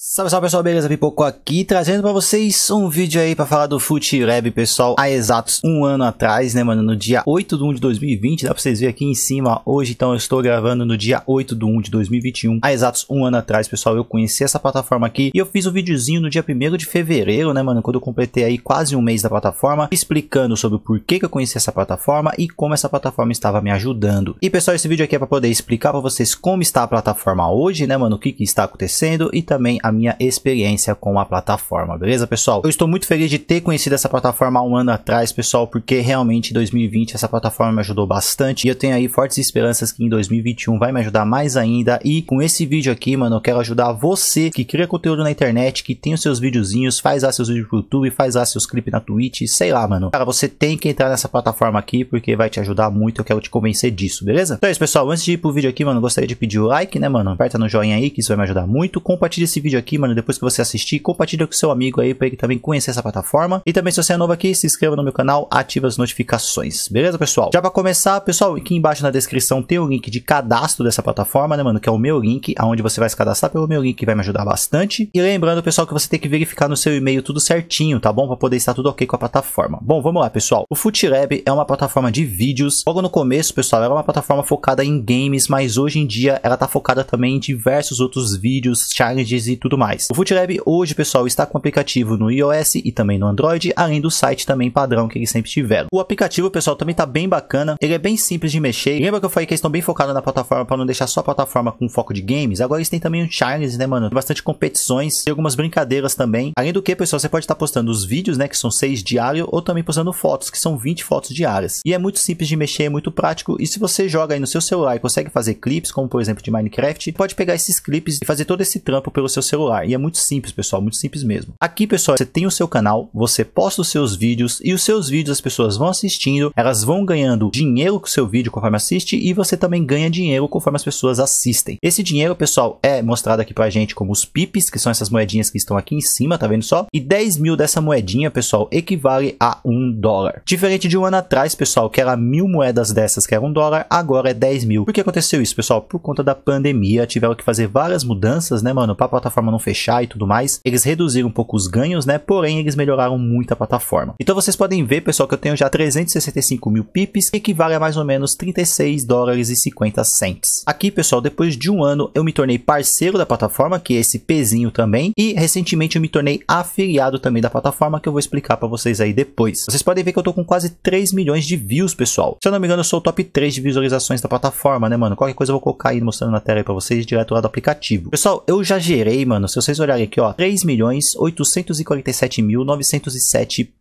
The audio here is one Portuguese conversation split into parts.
Salve, salve pessoal, beleza? Pipoco aqui, trazendo para vocês um vídeo aí para falar do FuteLab, pessoal, há exatos um ano atrás, né, mano, no dia 8 de 1 de 2020, dá para vocês verem aqui em cima, hoje, então, eu estou gravando no dia 8 de 1 de 2021, há exatos um ano atrás, pessoal, eu conheci essa plataforma aqui e eu fiz um videozinho no dia 1 de fevereiro, né, mano, quando eu completei aí quase um mês da plataforma, explicando sobre o porquê que eu conheci essa plataforma e como essa plataforma estava me ajudando. E, pessoal, esse vídeo aqui é para poder explicar para vocês como está a plataforma hoje, né, mano, o que que está acontecendo e também a a minha experiência com a plataforma, beleza, pessoal? Eu estou muito feliz de ter conhecido essa plataforma há um ano atrás, pessoal, porque realmente em 2020 essa plataforma me ajudou bastante e eu tenho aí fortes esperanças que em 2021 vai me ajudar mais ainda. E com esse vídeo aqui, mano, eu quero ajudar você que cria conteúdo na internet, que tem os seus videozinhos, faz lá seus vídeos pro YouTube, faz lá seus clipes na Twitch, sei lá, mano. Cara, você tem que entrar nessa plataforma aqui porque vai te ajudar muito, eu quero te convencer disso, beleza? Então é isso, pessoal. Antes de ir pro vídeo aqui, mano, gostaria de pedir o like, né, mano? Aperta no joinha aí que isso vai me ajudar muito. Compartilha esse vídeo vídeo aqui, mano, depois que você assistir, compartilha com seu amigo aí para ele também conhecer essa plataforma. E também se você é novo aqui, se inscreva no meu canal, ative as notificações. Beleza, pessoal? Já para começar, pessoal, aqui embaixo na descrição tem o link de cadastro dessa plataforma, né, mano, que é o meu link, aonde você vai se cadastrar pelo meu link, que vai me ajudar bastante. E lembrando, pessoal, que você tem que verificar no seu e-mail tudo certinho, tá bom? Para poder estar tudo OK com a plataforma. Bom, vamos lá, pessoal. O FootLab é uma plataforma de vídeos. Logo no começo, pessoal, era uma plataforma focada em games, mas hoje em dia ela tá focada também em diversos outros vídeos, challenges e tudo tudo mais. O FootLab hoje, pessoal, está com aplicativo no iOS e também no Android, além do site também padrão que eles sempre tiveram. O aplicativo, pessoal, também está bem bacana, ele é bem simples de mexer. Lembra que eu falei que eles estão bem focados na plataforma para não deixar só a plataforma com foco de games? Agora eles têm também um challenge, né, mano? Tem bastante competições e algumas brincadeiras também. Além do que, pessoal, você pode estar tá postando os vídeos, né, que são seis diários, ou também postando fotos, que são 20 fotos diárias. E é muito simples de mexer, é muito prático. E se você joga aí no seu celular e consegue fazer clipes, como por exemplo de Minecraft, pode pegar esses clipes e fazer todo esse trampo pelo seu celular celular. E é muito simples, pessoal, muito simples mesmo. Aqui, pessoal, você tem o seu canal, você posta os seus vídeos e os seus vídeos as pessoas vão assistindo, elas vão ganhando dinheiro com o seu vídeo conforme assiste e você também ganha dinheiro conforme as pessoas assistem. Esse dinheiro, pessoal, é mostrado aqui pra gente como os pips, que são essas moedinhas que estão aqui em cima, tá vendo só? E 10 mil dessa moedinha, pessoal, equivale a um dólar. Diferente de um ano atrás, pessoal, que era mil moedas dessas que era um dólar, agora é 10 mil. Por que aconteceu isso, pessoal? Por conta da pandemia, tiveram que fazer várias mudanças, né, mano, pra plataforma plataforma não fechar e tudo mais, eles reduziram um pouco os ganhos, né? Porém, eles melhoraram muito a plataforma. Então vocês podem ver, pessoal, que eu tenho já 365 mil pips, que equivale a mais ou menos 36 dólares e 50 cents. Aqui, pessoal, depois de um ano, eu me tornei parceiro da plataforma, que é esse pezinho também, e recentemente eu me tornei afiliado também da plataforma, que eu vou explicar para vocês aí depois. Vocês podem ver que eu tô com quase 3 milhões de views, pessoal. Se eu não me engano, eu sou o top 3 de visualizações da plataforma, né, mano? Qualquer coisa eu vou colocar aí mostrando na tela aí pra vocês, direto lá do aplicativo. Pessoal, eu já gerei mano, se vocês olharem aqui, ó, 3.847.907 milhões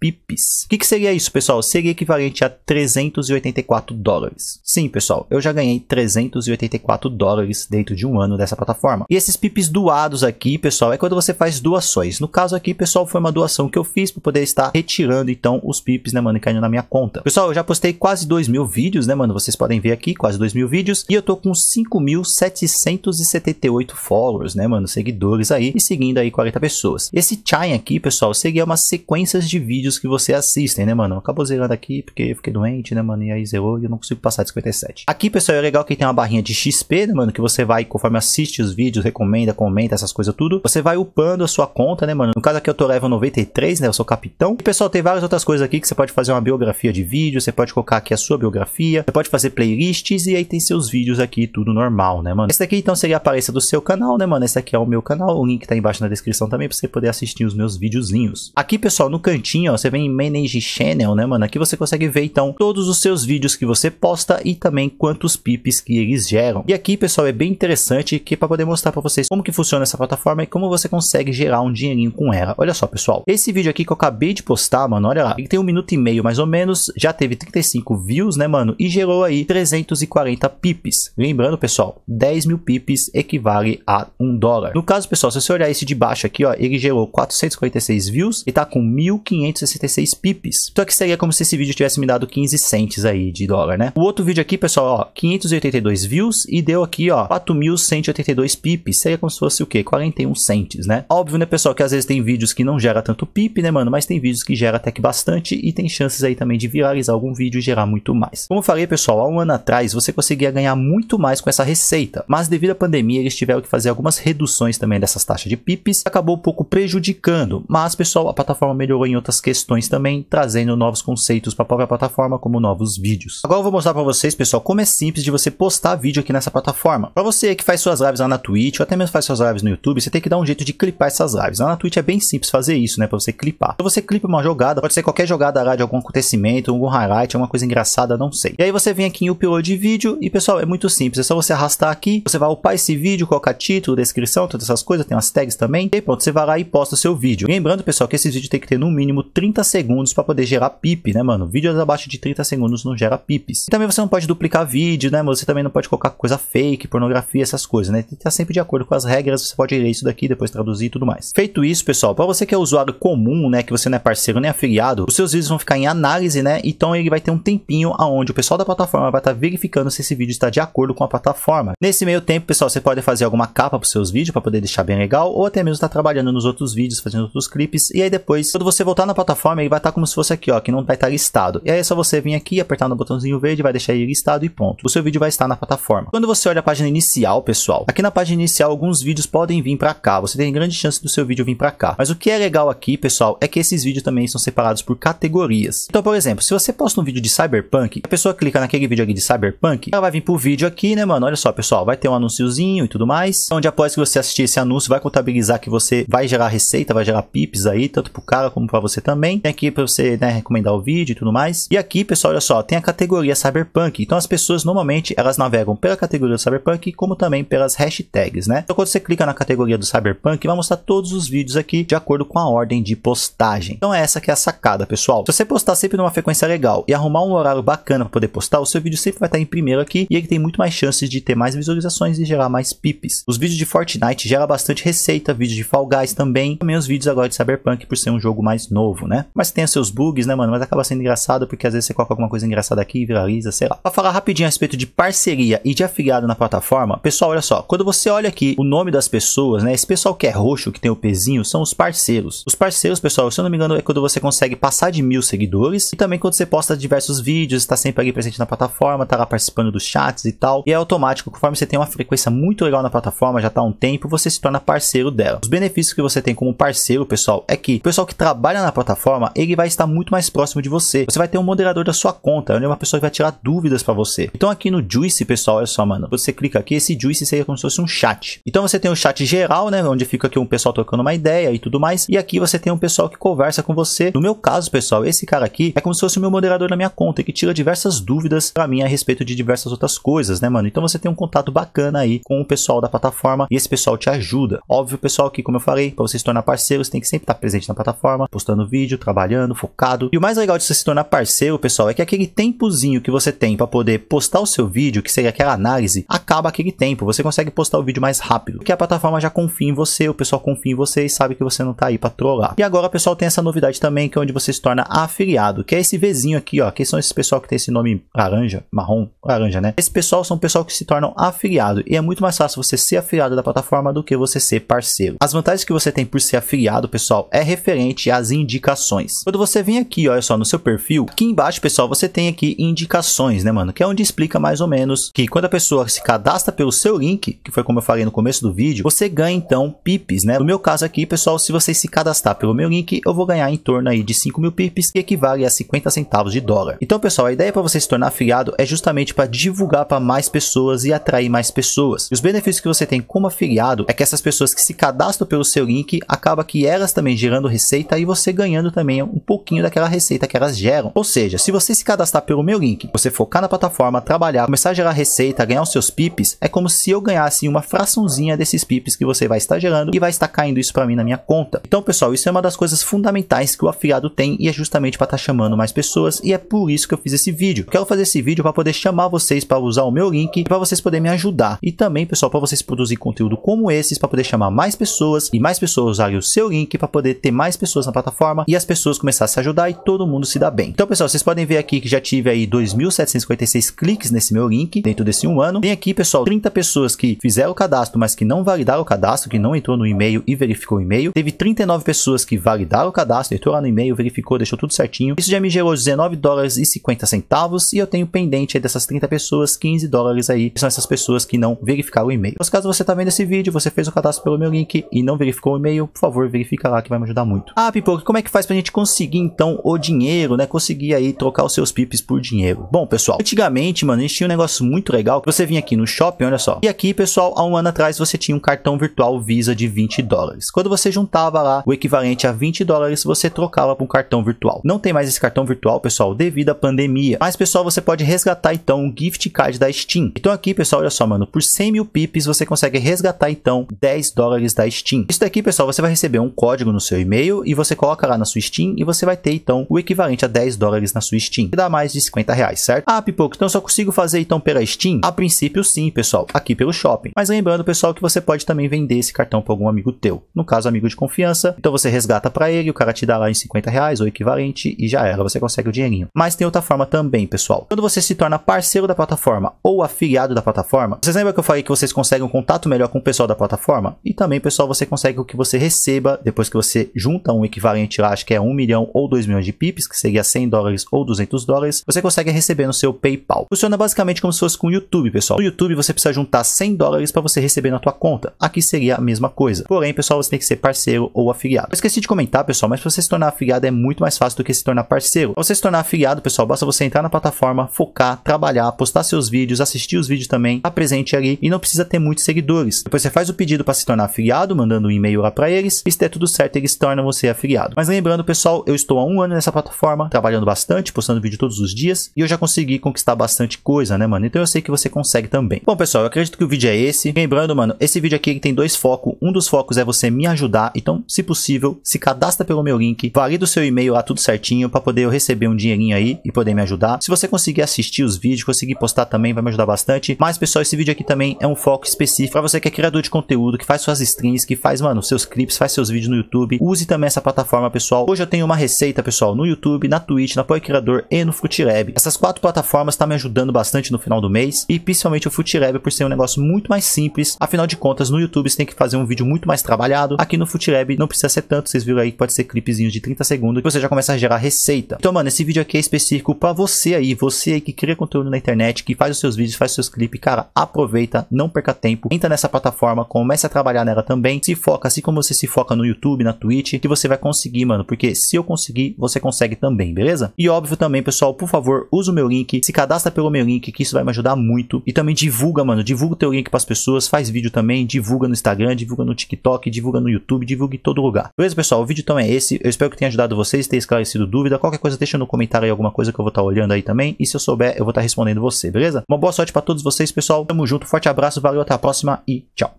pips. O que, que seria isso, pessoal? Seria equivalente a 384 dólares. Sim, pessoal, eu já ganhei 384 dólares dentro de um ano dessa plataforma. E esses pips doados aqui, pessoal, é quando você faz doações. No caso aqui, pessoal, foi uma doação que eu fiz para poder estar retirando, então, os pips, né, mano, caindo na minha conta. Pessoal, eu já postei quase 2 mil vídeos, né, mano? Vocês podem ver aqui, quase 2 mil vídeos. E eu tô com 5.778 followers, né, mano? Seguidores seguidores aí e seguindo aí 40 pessoas. Esse Chain aqui, pessoal, seria é umas sequências de vídeos que você assiste né, mano? Acabou zerando aqui porque fiquei doente, né, mano? E aí zerou e eu não consigo passar de 57. Aqui, pessoal, é legal que tem uma barrinha de XP, né, mano? Que você vai, conforme assiste os vídeos, recomenda, comenta, essas coisas tudo. Você vai upando a sua conta, né, mano? No caso aqui eu tô level 93, né? Eu sou capitão. E, pessoal, tem várias outras coisas aqui que você pode fazer uma biografia de vídeo, você pode colocar aqui a sua biografia, você pode fazer playlists e aí tem seus vídeos aqui, tudo normal, né, mano? Esse daqui, então, seria a aparência do seu canal, né, mano? Esse aqui é o meu canal canal, o link está embaixo na descrição também para você poder assistir os meus videozinhos. Aqui, pessoal, no cantinho, ó, você vem em Manage Channel, né, mano? Aqui você consegue ver, então, todos os seus vídeos que você posta e também quantos pips que eles geram. E aqui, pessoal, é bem interessante que é para poder mostrar para vocês como que funciona essa plataforma e como você consegue gerar um dinheirinho com ela. Olha só, pessoal, esse vídeo aqui que eu acabei de postar, mano, olha lá, ele tem um minuto e meio mais ou menos, já teve 35 views, né, mano? E gerou aí 340 pips. Lembrando, pessoal, 10 mil pips equivale a um dólar. No caso, Pessoal, se você olhar esse de baixo aqui, ó, ele gerou 446 views e tá com 1.566 pips. Então aqui seria como se esse vídeo tivesse me dado 15 cents aí de dólar, né? O outro vídeo aqui, pessoal, ó, 582 views e deu aqui, ó, 4.182 pips. Seria como se fosse o quê? 41 cents, né? Óbvio, né, pessoal, que às vezes tem vídeos que não gera tanto pip, né, mano? Mas tem vídeos que gera até que bastante e tem chances aí também de viralizar algum vídeo e gerar muito mais. Como eu falei, pessoal, há um ano atrás você conseguia ganhar muito mais com essa receita, mas devido à pandemia eles tiveram que fazer algumas reduções também né? dessas taxas de PIPs acabou um pouco prejudicando, mas pessoal, a plataforma melhorou em outras questões também, trazendo novos conceitos para a própria plataforma, como novos vídeos. Agora eu vou mostrar para vocês, pessoal, como é simples de você postar vídeo aqui nessa plataforma. Para você que faz suas lives lá na Twitch, ou até mesmo faz suas lives no YouTube, você tem que dar um jeito de clipar essas lives. Lá na Twitch é bem simples fazer isso, né, para você clipar. Então você clipa uma jogada, pode ser qualquer jogada lá de algum acontecimento, algum highlight, alguma coisa engraçada, não sei. E aí você vem aqui em upload vídeo e pessoal, é muito simples, é só você arrastar aqui, você vai upar esse vídeo, colocar título, descrição, todas essas coisas coisa, tem umas tags também. E pronto, você vai lá e posta seu vídeo. lembrando, pessoal, que esse vídeo tem que ter no mínimo 30 segundos para poder gerar pip, né, mano? Vídeos abaixo de 30 segundos não gera pips. E também você não pode duplicar vídeo, né, Você também não pode colocar coisa fake, pornografia, essas coisas, né? Tem tá que estar sempre de acordo com as regras, você pode ler isso daqui, depois traduzir e tudo mais. Feito isso, pessoal, para você que é usuário comum, né, que você não é parceiro nem afiliado, os seus vídeos vão ficar em análise, né? Então ele vai ter um tempinho aonde o pessoal da plataforma vai estar tá verificando se esse vídeo está de acordo com a plataforma. Nesse meio tempo, pessoal, você pode fazer alguma capa para os seus vídeos para poder deixar Tá bem legal, ou até mesmo tá trabalhando nos outros vídeos, fazendo outros clipes, e aí depois, quando você voltar na plataforma, ele vai estar tá como se fosse aqui, ó, que não vai estar tá listado. E aí é só você vir aqui, apertar no botãozinho verde, vai deixar ele listado e ponto. O seu vídeo vai estar na plataforma. Quando você olha a página inicial, pessoal, aqui na página inicial, alguns vídeos podem vir para cá, você tem grande chance do seu vídeo vir para cá. Mas o que é legal aqui, pessoal, é que esses vídeos também são separados por categorias. Então, por exemplo, se você posta um vídeo de Cyberpunk, a pessoa clica naquele vídeo aqui de Cyberpunk, ela vai vir pro vídeo aqui, né, mano? Olha só, pessoal, vai ter um anúnciozinho e tudo mais, onde após que você assistir esse anúncio, anúncio vai contabilizar que você vai gerar receita, vai gerar pips aí, tanto para o cara como para você também. Tem aqui para você né, recomendar o vídeo e tudo mais. E aqui, pessoal, olha só, tem a categoria Cyberpunk. Então as pessoas normalmente elas navegam pela categoria do Cyberpunk, como também pelas hashtags, né? Então quando você clica na categoria do Cyberpunk, vai mostrar todos os vídeos aqui de acordo com a ordem de postagem. Então essa que é a sacada, pessoal. Se você postar sempre numa frequência legal e arrumar um horário bacana para poder postar, o seu vídeo sempre vai estar em primeiro aqui e ele tem muito mais chances de ter mais visualizações e gerar mais pips. Os vídeos de Fortnite geram bastante receita, vídeos de Fall Guys também, também os vídeos agora de Cyberpunk por ser um jogo mais novo, né? Mas tem seus bugs, né, mano? Mas acaba sendo engraçado porque às vezes você coloca alguma coisa engraçada aqui, viraliza, sei lá. Pra falar rapidinho a respeito de parceria e de afiliado na plataforma, pessoal, olha só, quando você olha aqui o nome das pessoas, né? Esse pessoal que é roxo, que tem o pezinho, são os parceiros. Os parceiros, pessoal, se eu não me engano, é quando você consegue passar de mil seguidores e também quando você posta diversos vídeos, está sempre ali presente na plataforma, tá lá participando dos chats e tal. E é automático, conforme você tem uma frequência muito legal na plataforma, já tá há um tempo, você se torna parceiro dela. Os benefícios que você tem como parceiro, pessoal, é que o pessoal que trabalha na plataforma, ele vai estar muito mais próximo de você. Você vai ter um moderador da sua conta, é uma pessoa que vai tirar dúvidas para você. Então aqui no Juice, pessoal, é só, mano, você clica aqui, esse Juice seria como se fosse um chat. Então você tem o um chat geral, né, onde fica aqui um pessoal trocando uma ideia e tudo mais, e aqui você tem um pessoal que conversa com você. No meu caso, pessoal, esse cara aqui é como se fosse o meu moderador na minha conta, que tira diversas dúvidas para mim a respeito de diversas outras coisas, né, mano? Então você tem um contato bacana aí com o pessoal da plataforma e esse pessoal te ajuda ajuda. Óbvio, pessoal, que como eu falei, para você se tornar parceiro, você tem que sempre estar tá presente na plataforma, postando vídeo, trabalhando, focado. E o mais legal de você se tornar parceiro, pessoal, é que aquele tempozinho que você tem para poder postar o seu vídeo, que seria aquela análise, acaba aquele tempo. Você consegue postar o vídeo mais rápido, porque a plataforma já confia em você, o pessoal confia em você e sabe que você não tá aí para trollar. E agora, pessoal, tem essa novidade também, que é onde você se torna afiliado, que é esse Vzinho aqui, ó, que são esses pessoal que tem esse nome laranja, marrom, laranja, né? Esse pessoal são pessoal que se tornam afiliado e é muito mais fácil você ser afiliado da plataforma do que você você ser parceiro. As vantagens que você tem por ser afiliado, pessoal, é referente às indicações. Quando você vem aqui, olha só, no seu perfil, aqui embaixo, pessoal, você tem aqui indicações, né, mano? Que é onde explica mais ou menos que quando a pessoa se cadastra pelo seu link, que foi como eu falei no começo do vídeo, você ganha então pips, né? No meu caso aqui, pessoal, se você se cadastrar pelo meu link, eu vou ganhar em torno aí de 5 mil pips, que equivale a 50 centavos de dólar. Então, pessoal, a ideia para você se tornar afiliado é justamente para divulgar para mais pessoas e atrair mais pessoas. E os benefícios que você tem como afiliado é que essa essas pessoas que se cadastram pelo seu link, acaba que elas também gerando receita e você ganhando também um pouquinho daquela receita que elas geram. Ou seja, se você se cadastrar pelo meu link, você focar na plataforma, trabalhar, começar a gerar receita, ganhar os seus pips, é como se eu ganhasse uma fraçãozinha desses pips que você vai estar gerando e vai estar caindo isso para mim na minha conta. Então, pessoal, isso é uma das coisas fundamentais que o afiliado tem e é justamente para estar tá chamando mais pessoas e é por isso que eu fiz esse vídeo. quero fazer esse vídeo para poder chamar vocês para usar o meu link e para vocês poderem me ajudar. E também, pessoal, para vocês produzir conteúdo como esses para poder chamar mais pessoas e mais pessoas usarem o seu link para poder ter mais pessoas na plataforma e as pessoas começarem a se ajudar e todo mundo se dá bem. Então, pessoal, vocês podem ver aqui que já tive aí 2.756 cliques nesse meu link dentro desse um ano. Tem aqui, pessoal, 30 pessoas que fizeram o cadastro, mas que não validaram o cadastro, que não entrou no e-mail e verificou o e-mail. Teve 39 pessoas que validaram o cadastro, entrou lá no e-mail, verificou, deixou tudo certinho. Isso já me gerou 19 dólares e 50 centavos e eu tenho pendente aí dessas 30 pessoas, 15 dólares aí, que são essas pessoas que não verificaram o e-mail. Mas então, caso você tá vendo esse vídeo, você fez o cadastro pelo meu link e não verificou o e-mail, por favor, verifica lá que vai me ajudar muito. Ah, Pipoca, como é que faz pra gente conseguir então o dinheiro, né? Conseguir aí trocar os seus pips por dinheiro. Bom, pessoal, antigamente, mano, a gente tinha um negócio muito legal. que Você vinha aqui no shopping, olha só. E aqui, pessoal, há um ano atrás você tinha um cartão virtual Visa de 20 dólares. Quando você juntava lá o equivalente a 20 dólares, você trocava para um cartão virtual. Não tem mais esse cartão virtual, pessoal, devido à pandemia. Mas, pessoal, você pode resgatar então um gift card da Steam. Então aqui, pessoal, olha só, mano, por 100 mil pips você consegue resgatar então 10 dólares da Steam. Isso daqui, pessoal, você vai receber um código no seu e-mail e você coloca lá na sua Steam e você vai ter, então, o equivalente a 10 dólares na sua Steam, que dá mais de 50 reais, certo? Ah, Pipoco, então só consigo fazer, então, pela Steam? A princípio, sim, pessoal, aqui pelo shopping. Mas lembrando, pessoal, que você pode também vender esse cartão para algum amigo teu. No caso, amigo de confiança. Então, você resgata para ele, o cara te dá lá em 50 reais ou equivalente e já era, você consegue o dinheirinho. Mas tem outra forma também, pessoal. Quando você se torna parceiro da plataforma ou afiliado da plataforma, vocês lembram que eu falei que vocês conseguem um contato melhor com o pessoal da plataforma? plataforma. E também, pessoal, você consegue o que você receba depois que você junta um equivalente lá, acho que é 1 milhão ou 2 milhões de pips, que seria 100 dólares ou 200 dólares, você consegue receber no seu PayPal. Funciona basicamente como se fosse com o YouTube, pessoal. No YouTube você precisa juntar 100 dólares para você receber na tua conta. Aqui seria a mesma coisa. Porém, pessoal, você tem que ser parceiro ou afiliado. Eu esqueci de comentar, pessoal, mas para você se tornar afiliado é muito mais fácil do que se tornar parceiro. Para você se tornar afiliado, pessoal, basta você entrar na plataforma, focar, trabalhar, postar seus vídeos, assistir os vídeos também, estar tá presente ali e não precisa ter muitos seguidores. Depois você faz o pedido pedido para se tornar afiliado, mandando um e-mail lá para eles. E se der tudo certo, eles tornam você afiliado. Mas lembrando, pessoal, eu estou há um ano nessa plataforma, trabalhando bastante, postando vídeo todos os dias. E eu já consegui conquistar bastante coisa, né, mano? Então eu sei que você consegue também. Bom, pessoal, eu acredito que o vídeo é esse. Lembrando, mano, esse vídeo aqui tem dois focos. Um dos focos é você me ajudar. Então, se possível, se cadastra pelo meu link, valida o seu e-mail lá tudo certinho para poder eu receber um dinheirinho aí e poder me ajudar. Se você conseguir assistir os vídeos, conseguir postar também, vai me ajudar bastante. Mas, pessoal, esse vídeo aqui também é um foco específico para você que é criador de conteúdo conteúdo, que faz suas streams, que faz, mano, seus clips, faz seus vídeos no YouTube. Use também essa plataforma, pessoal. Hoje eu tenho uma receita, pessoal, no YouTube, na Twitch, na Apoio Criador e no Futireb. Essas quatro plataformas estão tá me ajudando bastante no final do mês e principalmente o Futireb por ser um negócio muito mais simples. Afinal de contas, no YouTube você tem que fazer um vídeo muito mais trabalhado. Aqui no Futireb não precisa ser tanto, vocês viram aí que pode ser clipezinhos de 30 segundos que você já começa a gerar receita. Então, mano, esse vídeo aqui é específico para você aí, você aí que cria conteúdo na internet, que faz os seus vídeos, faz os seus clipes, cara, aproveita, não perca tempo, entra nessa plataforma, começa comece a trabalhar nela também, se foca, assim como você se foca no YouTube, na Twitch, que você vai conseguir, mano, porque se eu conseguir, você consegue também, beleza? E óbvio também, pessoal, por favor, usa o meu link, se cadastra pelo meu link, que isso vai me ajudar muito. E também divulga, mano, divulga o teu link para as pessoas, faz vídeo também, divulga no Instagram, divulga no TikTok, divulga no YouTube, divulga em todo lugar. Beleza, pessoal? O vídeo então é esse. Eu espero que tenha ajudado vocês, tenha esclarecido dúvida. Qualquer coisa, deixa no comentário aí alguma coisa que eu vou estar tá olhando aí também. E se eu souber, eu vou estar tá respondendo você, beleza? Uma boa sorte para todos vocês, pessoal. Tamo junto, forte abraço, valeu, até a próxima e tchau.